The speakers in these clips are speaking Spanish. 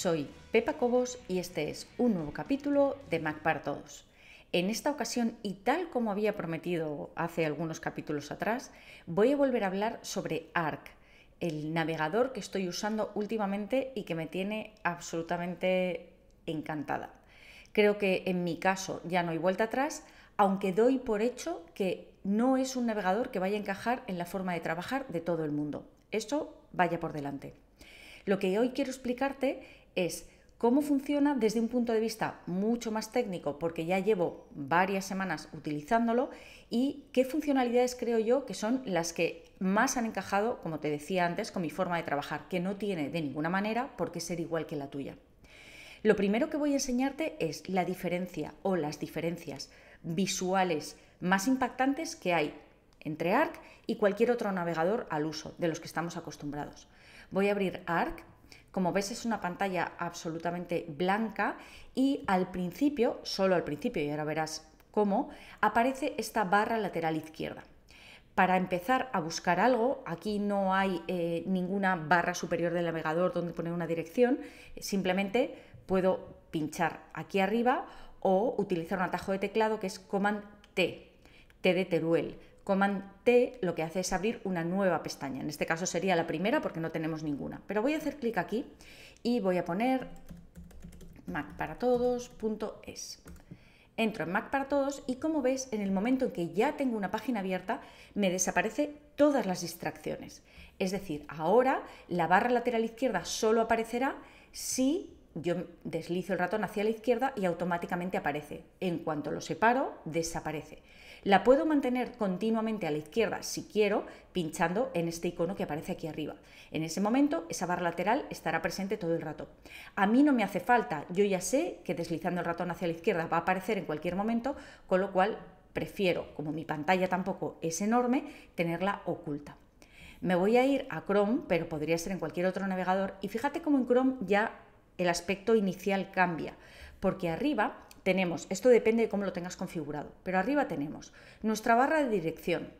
Soy Pepa Cobos y este es un nuevo capítulo de para todos. En esta ocasión, y tal como había prometido hace algunos capítulos atrás, voy a volver a hablar sobre ARC, el navegador que estoy usando últimamente y que me tiene absolutamente encantada. Creo que en mi caso ya no hay vuelta atrás, aunque doy por hecho que no es un navegador que vaya a encajar en la forma de trabajar de todo el mundo. Eso vaya por delante. Lo que hoy quiero explicarte es cómo funciona desde un punto de vista mucho más técnico, porque ya llevo varias semanas utilizándolo, y qué funcionalidades creo yo que son las que más han encajado, como te decía antes, con mi forma de trabajar, que no tiene de ninguna manera por qué ser igual que la tuya. Lo primero que voy a enseñarte es la diferencia o las diferencias visuales más impactantes que hay entre ARC y cualquier otro navegador al uso de los que estamos acostumbrados. Voy a abrir ARC como ves es una pantalla absolutamente blanca y al principio, solo al principio, y ahora verás cómo, aparece esta barra lateral izquierda. Para empezar a buscar algo, aquí no hay eh, ninguna barra superior del navegador donde poner una dirección, simplemente puedo pinchar aquí arriba o utilizar un atajo de teclado que es Command T, T de Teruel. Command T lo que hace es abrir una nueva pestaña. En este caso sería la primera porque no tenemos ninguna. Pero voy a hacer clic aquí y voy a poner Mac para todos.es. Entro en Mac para Todos y como ves, en el momento en que ya tengo una página abierta, me desaparecen todas las distracciones. Es decir, ahora la barra lateral izquierda solo aparecerá si yo deslizo el ratón hacia la izquierda y automáticamente aparece. En cuanto lo separo, desaparece. La puedo mantener continuamente a la izquierda si quiero, pinchando en este icono que aparece aquí arriba. En ese momento, esa barra lateral estará presente todo el rato. A mí no me hace falta, yo ya sé que deslizando el ratón hacia la izquierda va a aparecer en cualquier momento, con lo cual prefiero, como mi pantalla tampoco es enorme, tenerla oculta. Me voy a ir a Chrome, pero podría ser en cualquier otro navegador, y fíjate cómo en Chrome ya el aspecto inicial cambia, porque arriba tenemos, esto depende de cómo lo tengas configurado, pero arriba tenemos nuestra barra de dirección,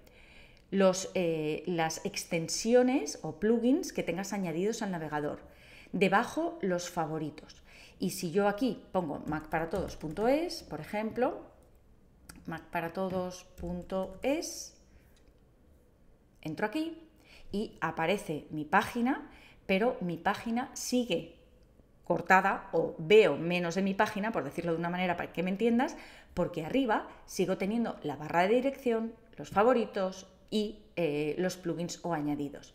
los, eh, las extensiones o plugins que tengas añadidos al navegador, debajo los favoritos. Y si yo aquí pongo macparatodos.es, por ejemplo, macparatodos.es, entro aquí y aparece mi página, pero mi página sigue cortada o veo menos de mi página, por decirlo de una manera para que me entiendas, porque arriba sigo teniendo la barra de dirección, los favoritos y eh, los plugins o añadidos.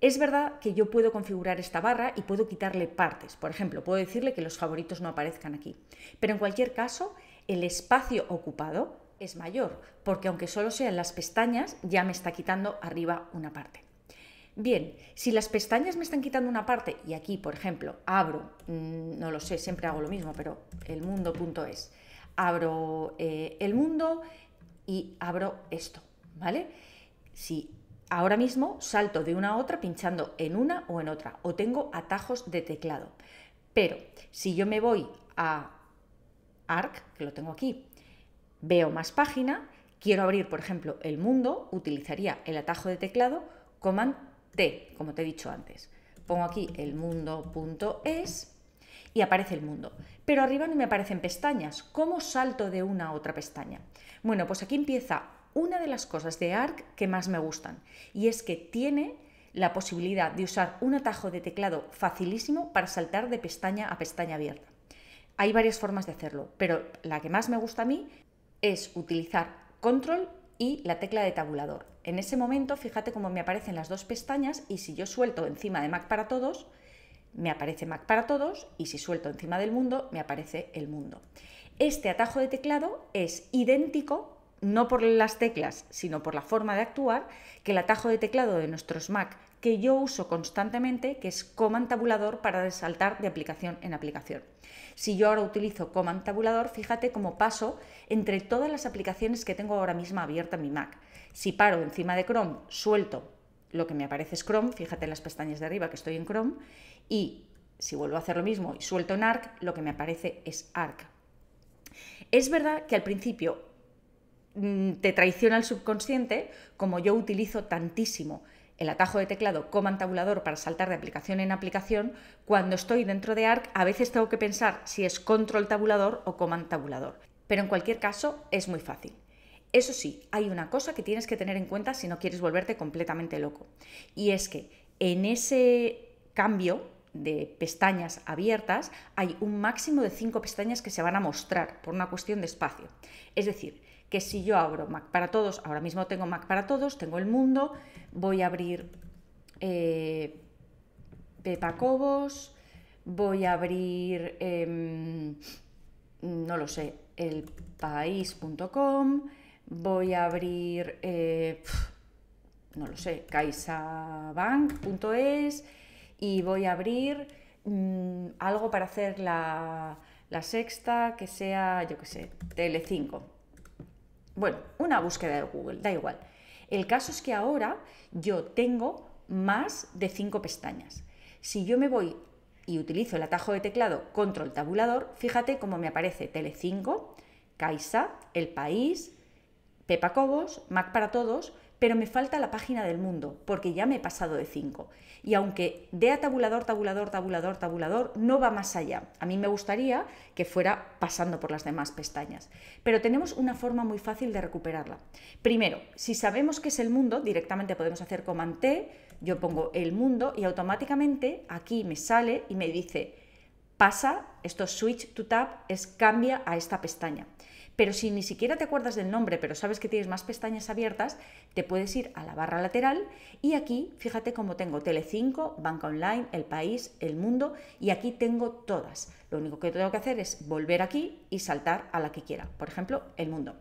Es verdad que yo puedo configurar esta barra y puedo quitarle partes. Por ejemplo, puedo decirle que los favoritos no aparezcan aquí. Pero en cualquier caso, el espacio ocupado es mayor, porque aunque solo sean las pestañas, ya me está quitando arriba una parte. Bien, si las pestañas me están quitando una parte, y aquí, por ejemplo, abro, mm, no lo sé, siempre hago lo mismo, pero el mundo.es, abro eh, el mundo y abro esto, ¿vale? Si ahora mismo salto de una a otra pinchando en una o en otra, o tengo atajos de teclado. Pero si yo me voy a ARC, que lo tengo aquí, veo más página, quiero abrir, por ejemplo, el mundo, utilizaría el atajo de teclado, command T, como te he dicho antes. Pongo aquí el mundo.es y aparece el mundo. Pero arriba no me aparecen pestañas. ¿Cómo salto de una a otra pestaña? Bueno, pues aquí empieza una de las cosas de ARC que más me gustan y es que tiene la posibilidad de usar un atajo de teclado facilísimo para saltar de pestaña a pestaña abierta. Hay varias formas de hacerlo, pero la que más me gusta a mí es utilizar control y la tecla de tabulador. En ese momento, fíjate cómo me aparecen las dos pestañas y si yo suelto encima de Mac para todos, me aparece Mac para todos y si suelto encima del mundo, me aparece el mundo. Este atajo de teclado es idéntico, no por las teclas, sino por la forma de actuar, que el atajo de teclado de nuestros Mac que yo uso constantemente, que es Command Tabulador para saltar de aplicación en aplicación. Si yo ahora utilizo Command Tabulador, fíjate cómo paso entre todas las aplicaciones que tengo ahora mismo abierta en mi Mac. Si paro encima de Chrome, suelto lo que me aparece es Chrome, fíjate en las pestañas de arriba que estoy en Chrome, y si vuelvo a hacer lo mismo y suelto en ARC, lo que me aparece es ARC. Es verdad que al principio mm, te traiciona el subconsciente, como yo utilizo tantísimo el atajo de teclado command tabulador para saltar de aplicación en aplicación, cuando estoy dentro de ARC a veces tengo que pensar si es control tabulador o coman tabulador. Pero en cualquier caso es muy fácil. Eso sí, hay una cosa que tienes que tener en cuenta si no quieres volverte completamente loco. Y es que en ese cambio de pestañas abiertas hay un máximo de cinco pestañas que se van a mostrar por una cuestión de espacio. Es decir, que si yo abro Mac para todos, ahora mismo tengo Mac para todos, tengo el mundo, voy a abrir eh, Cobos, voy a abrir, em, no lo sé, elpaís.com, voy a abrir, eh, no lo sé, kaisabank.es y voy a abrir mm, algo para hacer la, sexta que sea, yo que sé, Tele5. Bueno, una búsqueda de Google, da igual. El caso es que ahora yo tengo más de cinco pestañas. Si yo me voy y utilizo el atajo de teclado control tabulador, fíjate cómo me aparece Tele5, Caixa, El País, Pepa Cobos, Mac para Todos, pero me falta la página del mundo, porque ya me he pasado de 5. Y aunque dé a tabulador, tabulador, tabulador, tabulador, no va más allá. A mí me gustaría que fuera pasando por las demás pestañas. Pero tenemos una forma muy fácil de recuperarla. Primero, si sabemos que es el mundo, directamente podemos hacer Command T, yo pongo el mundo y automáticamente aquí me sale y me dice, pasa, esto switch to tab es cambia a esta pestaña. Pero si ni siquiera te acuerdas del nombre, pero sabes que tienes más pestañas abiertas, te puedes ir a la barra lateral y aquí, fíjate cómo tengo Tele5, Banca Online, El País, El Mundo y aquí tengo todas. Lo único que tengo que hacer es volver aquí y saltar a la que quiera. Por ejemplo, El Mundo.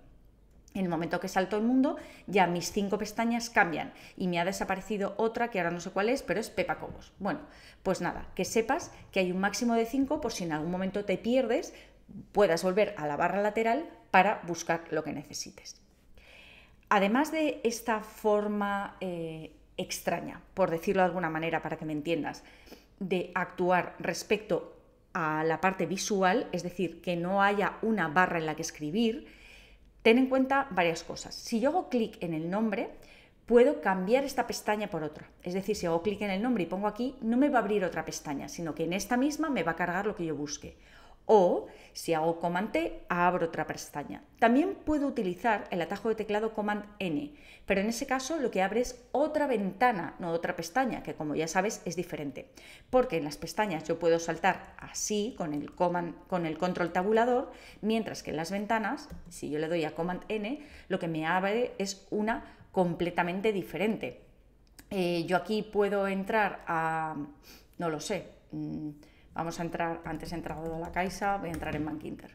En el momento que salto el mundo, ya mis cinco pestañas cambian y me ha desaparecido otra que ahora no sé cuál es, pero es Pepa Cobos. Bueno, pues nada, que sepas que hay un máximo de cinco por si en algún momento te pierdes, puedas volver a la barra lateral para buscar lo que necesites. Además de esta forma eh, extraña, por decirlo de alguna manera para que me entiendas, de actuar respecto a la parte visual, es decir, que no haya una barra en la que escribir, ten en cuenta varias cosas. Si yo hago clic en el nombre, puedo cambiar esta pestaña por otra. Es decir, si hago clic en el nombre y pongo aquí, no me va a abrir otra pestaña, sino que en esta misma me va a cargar lo que yo busque. O si hago Command T, abro otra pestaña. También puedo utilizar el atajo de teclado Command N, pero en ese caso lo que abre es otra ventana, no otra pestaña, que como ya sabes es diferente. Porque en las pestañas yo puedo saltar así con el, control tabulador, mientras que en las ventanas, si yo le doy a Command N, lo que me abre es una completamente diferente. Eh, yo aquí puedo entrar a, no lo sé, mm, Vamos a entrar, antes he entrado a la Caixa, voy a entrar en Bankinter.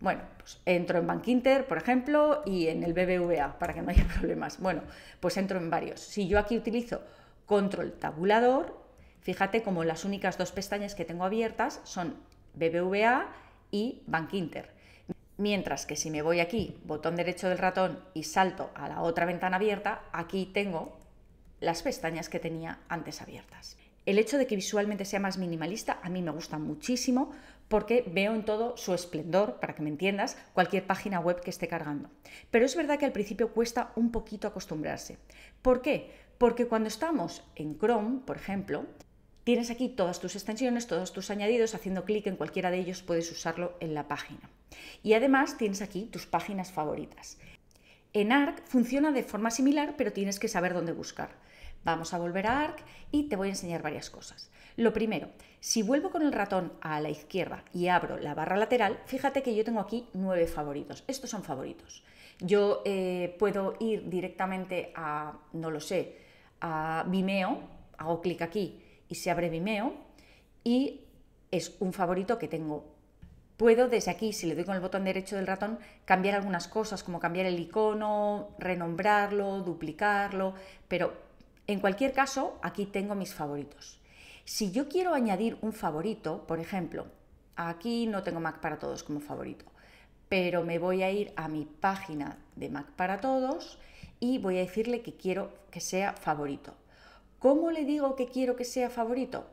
Bueno, pues entro en Bankinter, por ejemplo, y en el BBVA, para que no haya problemas. Bueno, pues entro en varios. Si yo aquí utilizo control tabulador, fíjate como las únicas dos pestañas que tengo abiertas son BBVA y Bankinter. Mientras que si me voy aquí, botón derecho del ratón y salto a la otra ventana abierta, aquí tengo las pestañas que tenía antes abiertas. El hecho de que visualmente sea más minimalista a mí me gusta muchísimo porque veo en todo su esplendor, para que me entiendas, cualquier página web que esté cargando. Pero es verdad que al principio cuesta un poquito acostumbrarse. ¿Por qué? Porque cuando estamos en Chrome, por ejemplo, tienes aquí todas tus extensiones, todos tus añadidos, haciendo clic en cualquiera de ellos puedes usarlo en la página. Y además tienes aquí tus páginas favoritas. En ARC funciona de forma similar, pero tienes que saber dónde buscar. Vamos a volver a ARC y te voy a enseñar varias cosas. Lo primero, si vuelvo con el ratón a la izquierda y abro la barra lateral, fíjate que yo tengo aquí nueve favoritos. Estos son favoritos. Yo eh, puedo ir directamente a, no lo sé, a Vimeo, hago clic aquí y se abre Vimeo y es un favorito que tengo Puedo desde aquí, si le doy con el botón derecho del ratón, cambiar algunas cosas, como cambiar el icono, renombrarlo, duplicarlo, pero en cualquier caso, aquí tengo mis favoritos. Si yo quiero añadir un favorito, por ejemplo, aquí no tengo Mac para todos como favorito, pero me voy a ir a mi página de Mac para todos y voy a decirle que quiero que sea favorito. ¿Cómo le digo que quiero que sea favorito?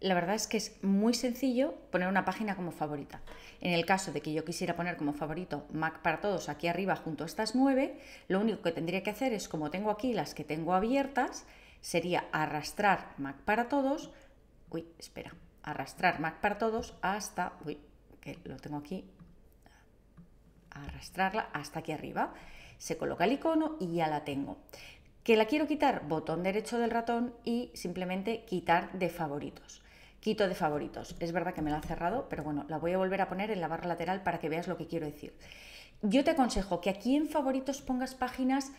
La verdad es que es muy sencillo poner una página como favorita. En el caso de que yo quisiera poner como favorito Mac para todos aquí arriba junto a estas nueve, lo único que tendría que hacer es, como tengo aquí las que tengo abiertas, sería arrastrar Mac para todos, uy, espera, arrastrar Mac para todos hasta, uy, que lo tengo aquí, arrastrarla hasta aquí arriba. Se coloca el icono y ya la tengo. Que la quiero quitar, botón derecho del ratón y simplemente quitar de favoritos. Quito de favoritos. Es verdad que me la ha cerrado, pero bueno, la voy a volver a poner en la barra lateral para que veas lo que quiero decir. Yo te aconsejo que aquí en favoritos pongas páginas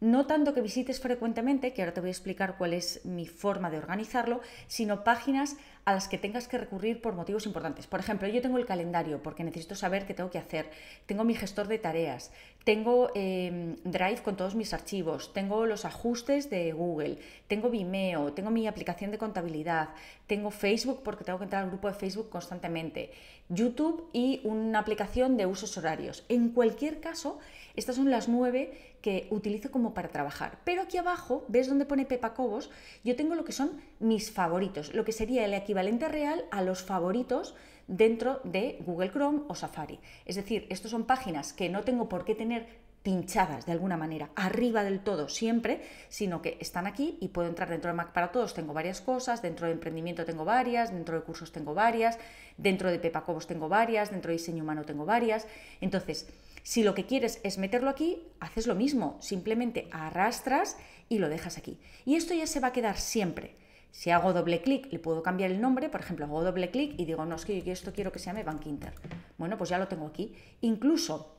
no tanto que visites frecuentemente, que ahora te voy a explicar cuál es mi forma de organizarlo, sino páginas a las que tengas que recurrir por motivos importantes. Por ejemplo, yo tengo el calendario porque necesito saber qué tengo que hacer, tengo mi gestor de tareas, tengo em, Drive con todos mis archivos, tengo los ajustes de Google, tengo Vimeo, tengo mi aplicación de contabilidad, tengo Facebook porque tengo que entrar al grupo de Facebook constantemente, YouTube y una aplicación de usos horarios. En cualquier caso, estas son las nueve que utilizo como para trabajar. Pero aquí abajo, ¿ves donde pone Pepa Cobos? Yo tengo lo que son mis favoritos, lo que sería el equivalente real a los favoritos dentro de Google Chrome o Safari. Es decir, estas son páginas que no tengo por qué tener pinchadas de alguna manera, arriba del todo siempre, sino que están aquí y puedo entrar dentro de Mac para Todos, tengo varias cosas, dentro de emprendimiento tengo varias, dentro de cursos tengo varias, dentro de Pepa Cobos tengo varias, dentro de diseño humano tengo varias. Entonces, si lo que quieres es meterlo aquí, haces lo mismo, simplemente arrastras y lo dejas aquí. Y esto ya se va a quedar siempre. Si hago doble clic, le puedo cambiar el nombre, por ejemplo, hago doble clic y digo, no, es que yo esto quiero que se llame Bank Inter. Bueno, pues ya lo tengo aquí. Incluso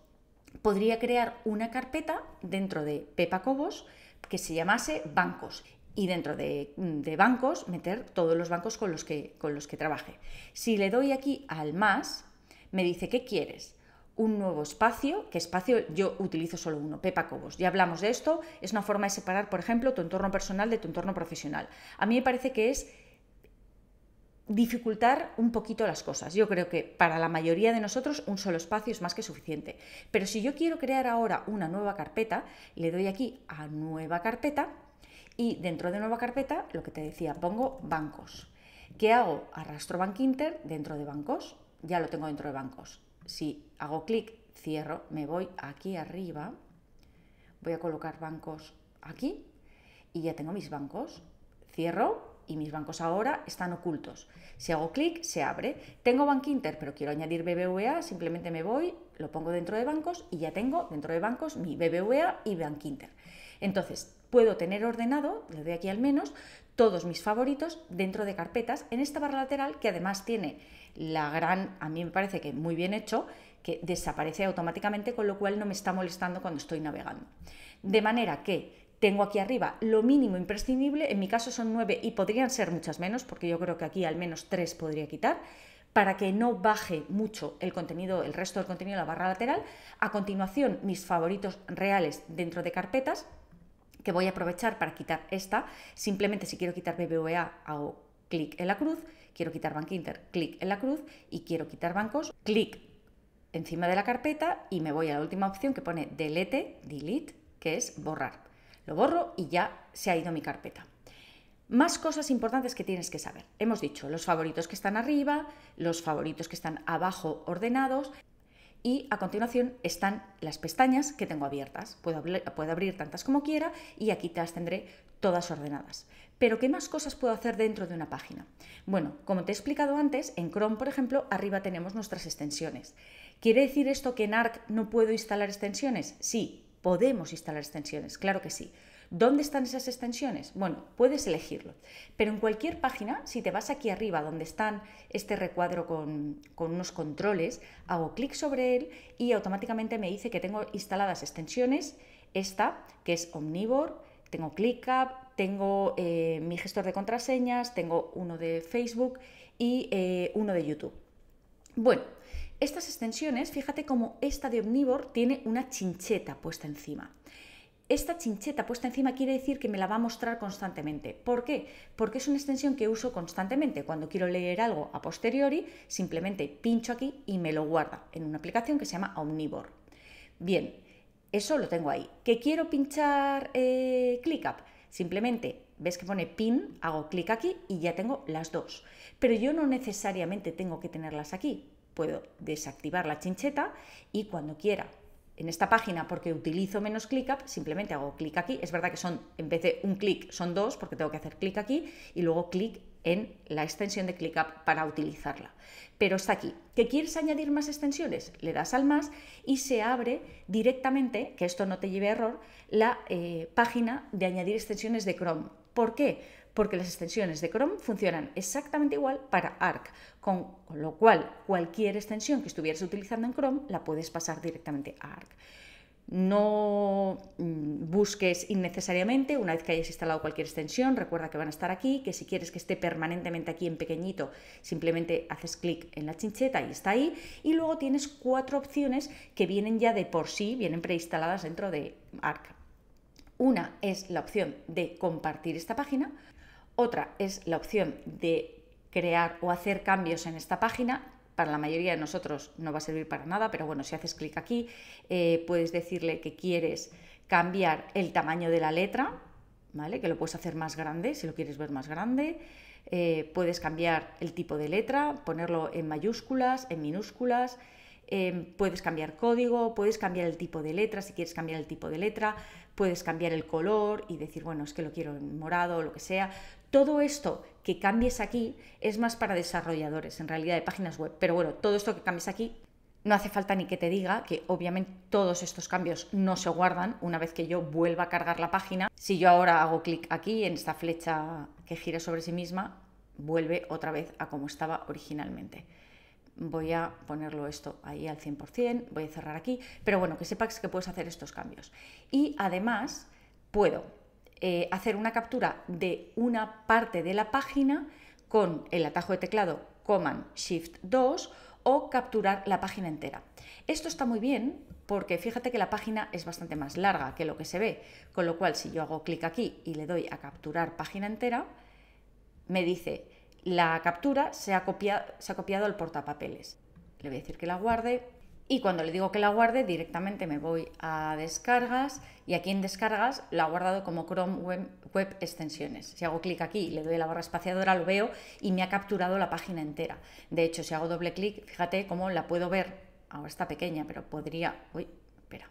podría crear una carpeta dentro de Pepa Cobos que se llamase bancos y dentro de, de bancos meter todos los bancos con los, que, con los que trabaje. Si le doy aquí al más, me dice, ¿qué quieres? un nuevo espacio, que espacio yo utilizo solo uno, Pepa Cobos. Ya hablamos de esto, es una forma de separar, por ejemplo, tu entorno personal de tu entorno profesional. A mí me parece que es dificultar un poquito las cosas. Yo creo que para la mayoría de nosotros un solo espacio es más que suficiente. Pero si yo quiero crear ahora una nueva carpeta, le doy aquí a nueva carpeta y dentro de nueva carpeta, lo que te decía, pongo bancos. ¿Qué hago? Arrastro Bankinter dentro de bancos. Ya lo tengo dentro de bancos si hago clic, cierro, me voy aquí arriba, voy a colocar bancos aquí y ya tengo mis bancos. Cierro y mis bancos ahora están ocultos. Si hago clic, se abre. Tengo Bank Inter, pero quiero añadir BBVA, simplemente me voy, lo pongo dentro de bancos y ya tengo dentro de bancos mi BBVA y Bank Inter. Entonces, puedo tener ordenado, desde aquí al menos, todos mis favoritos dentro de carpetas en esta barra lateral que además tiene la gran, a mí me parece que muy bien hecho, que desaparece automáticamente, con lo cual no me está molestando cuando estoy navegando. De manera que tengo aquí arriba lo mínimo imprescindible, en mi caso son nueve y podrían ser muchas menos, porque yo creo que aquí al menos tres podría quitar, para que no baje mucho el contenido, el resto del contenido de la barra lateral. A continuación, mis favoritos reales dentro de carpetas, que voy a aprovechar para quitar esta. Simplemente si quiero quitar BBVA hago clic en la cruz, quiero quitar Inter clic en la cruz y quiero quitar bancos, clic encima de la carpeta y me voy a la última opción que pone delete, delete, que es borrar. Lo borro y ya se ha ido mi carpeta. Más cosas importantes que tienes que saber. Hemos dicho los favoritos que están arriba, los favoritos que están abajo ordenados, y a continuación están las pestañas que tengo abiertas. Puedo, abrir tantas como quiera y aquí te las tendré todas ordenadas. Pero ¿qué más cosas puedo hacer dentro de una página? Bueno, como te he explicado antes, en Chrome, por ejemplo, arriba tenemos nuestras extensiones. ¿Quiere decir esto que en ARC no puedo instalar extensiones? Sí, podemos instalar extensiones, claro que sí. ¿Dónde están esas extensiones? Bueno, puedes elegirlo. Pero en cualquier página, si te vas aquí arriba donde están este recuadro con, con unos controles, hago clic sobre él y automáticamente me dice que tengo instaladas extensiones, esta que es Omnivore, tengo ClickUp, tengo eh, mi gestor de contraseñas, tengo uno de Facebook y eh, uno de YouTube. Bueno, estas extensiones, fíjate cómo esta de Omnivore tiene una chincheta puesta encima esta chincheta puesta encima quiere decir que me la va a mostrar constantemente. ¿Por qué? Porque es una extensión que uso constantemente. Cuando quiero leer algo a posteriori, simplemente pincho aquí y me lo guarda en una aplicación que se llama Omnivore. Bien, eso lo tengo ahí. ¿Que quiero pinchar eh, ClickUp? Simplemente ves que pone pin, hago clic aquí y ya tengo las dos. Pero yo no necesariamente tengo que tenerlas aquí. Puedo desactivar la chincheta y cuando quiera en esta página porque utilizo menos ClickUp, simplemente hago clic aquí. Es verdad que son, en vez de un clic, son dos porque tengo que hacer clic aquí y luego clic en la extensión de ClickUp para utilizarla. Pero está aquí. ¿Que quieres añadir más extensiones? Le das al más y se abre directamente, que esto no te lleve a error, la eh, página de añadir extensiones de Chrome. ¿Por qué? porque las extensiones de Chrome funcionan exactamente igual para ARC, con, lo cual cualquier extensión que estuvieras utilizando en Chrome la puedes pasar directamente a ARC no mm, busques innecesariamente, una vez que hayas instalado cualquier extensión, recuerda que van a estar aquí, que si quieres que esté permanentemente aquí en pequeñito, simplemente haces clic en la chincheta y está ahí, y luego tienes cuatro opciones que vienen ya de por sí, vienen preinstaladas dentro de ARC. Una es la opción de compartir esta página, otra es la opción de crear o hacer cambios en esta página. Para la mayoría de nosotros no va a servir para nada, pero bueno, si haces clic aquí, eh, puedes decirle que quieres cambiar el tamaño de la letra, ¿vale? Que lo puedes hacer más grande, si lo quieres ver más grande. Eh, puedes cambiar el tipo de letra, ponerlo en mayúsculas, en minúsculas. Em, puedes cambiar código, puedes cambiar el tipo de letra, si quieres cambiar el tipo de letra, puedes cambiar el color y decir, bueno, es que lo quiero en morado o lo que sea. Todo esto que cambies aquí es más para desarrolladores, en realidad, de páginas web. Pero bueno, todo esto que cambies aquí no hace falta ni que te diga que obviamente todos estos cambios no se guardan una vez que yo vuelva a cargar la página. Si yo ahora hago clic aquí en esta flecha que gira sobre sí misma, vuelve otra vez a como estaba originalmente. Voy a ponerlo esto ahí al 100%, voy a cerrar aquí, pero bueno, que sepas que puedes hacer estos cambios. Y además puedo eh, hacer una captura de una parte de la página con el atajo de teclado Command Shift 2 o capturar la página entera. Esto está muy bien porque fíjate que la página es bastante más larga que lo que se ve, con lo cual si yo hago clic aquí y le doy a capturar página entera, me dice la captura se ha copiado, se ha copiado al portapapeles. Le voy a decir que la guarde y cuando le digo que la guarde, directamente me voy a descargas y aquí en descargas la ha guardado como Chrome Web, Web Extensiones. Si hago clic aquí y le doy la barra espaciadora, lo veo y me ha capturado la página entera. De hecho, si hago doble clic, fíjate cómo la puedo ver. Ahora está pequeña, pero podría uy, espera,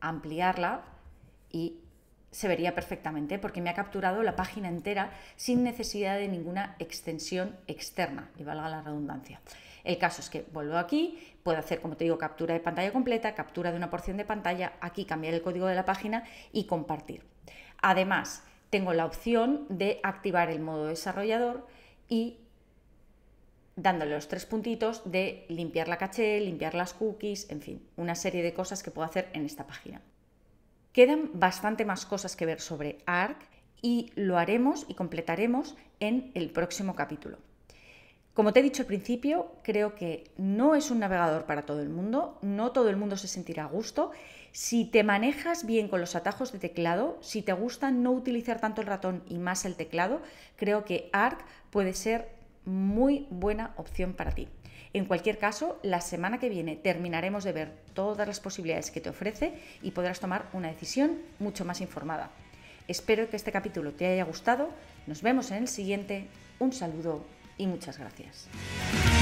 ampliarla y se vería perfectamente porque me ha capturado la página entera sin necesidad de ninguna extensión externa, y valga la redundancia. El caso es que vuelvo aquí, puedo hacer, como te digo, captura de pantalla completa, captura de una porción de pantalla, aquí cambiar el código de la página y compartir. Además, tengo la opción de activar el modo desarrollador y dándole los tres puntitos de limpiar la caché, limpiar las cookies, en fin, una serie de cosas que puedo hacer en esta página. Quedan bastante más cosas que ver sobre ARC y lo haremos y completaremos en el próximo capítulo. Como te he dicho al principio, creo que no es un navegador para todo el mundo, no todo el mundo se sentirá a gusto. Si te manejas bien con los atajos de teclado, si te gusta no utilizar tanto el ratón y más el teclado, creo que ARC puede ser muy buena opción para ti. En cualquier caso, la semana que viene terminaremos de ver todas las posibilidades que te ofrece y podrás tomar una decisión mucho más informada. Espero que este capítulo te haya gustado. Nos vemos en el siguiente. Un saludo y muchas gracias.